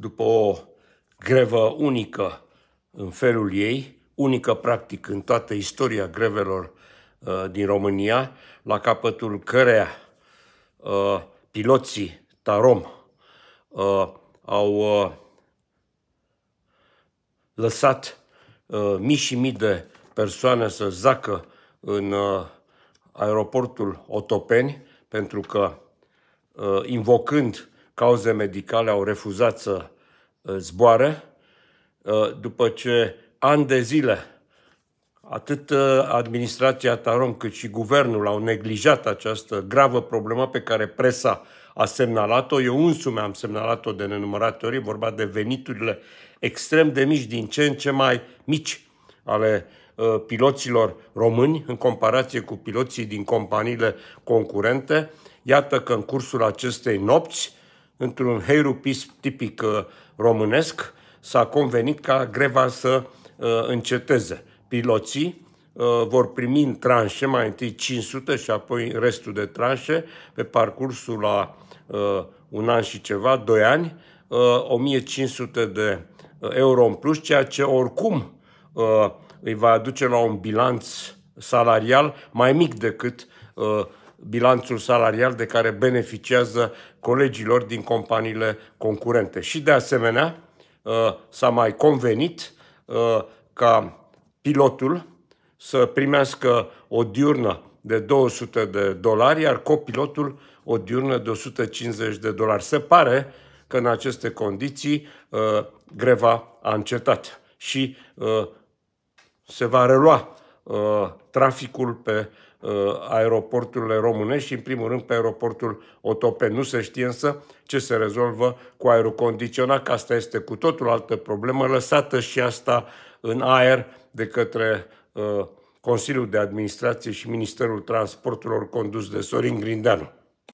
după o grevă unică în felul ei, unică practic în toată istoria grevelor uh, din România, la capătul căreia uh, piloții Tarom uh, au uh, lăsat uh, mii și mii de persoane să zacă în uh, aeroportul Otopeni, pentru că uh, invocând cauze medicale au refuzat să uh, zboare, uh, după ce ani de zile atât uh, administrația Tarom cât și guvernul au neglijat această gravă problemă pe care presa a semnalat-o. Eu însumi am semnalat-o de nenumărate ori, vorba de veniturile extrem de mici, din ce în ce mai mici ale piloților români în comparație cu piloții din companiile concurente. Iată că în cursul acestei nopți într-un heirupism tipic uh, românesc, s-a convenit ca greva să uh, înceteze. Piloții uh, vor primi în tranșe, mai întâi 500 și apoi restul de tranșe, pe parcursul la un an și ceva, doi ani, 1500 de euro în plus, ceea ce oricum îi va aduce la un bilanț salarial mai mic decât bilanțul salarial de care beneficiază colegilor din companiile concurente. Și de asemenea, uh, s-a mai convenit uh, ca pilotul să primească o diurnă de 200 de dolari, iar copilotul o diurnă de 150 de dolari. Se pare că în aceste condiții uh, greva a încetat și se va relua Uh, traficul pe uh, aeroporturile românești și, în primul rând, pe aeroportul Otopen. Nu se știe însă ce se rezolvă cu aerul condiționat, că asta este cu totul altă problemă, lăsată și asta în aer de către uh, Consiliul de Administrație și Ministerul Transporturilor condus de Sorin Grindeanu.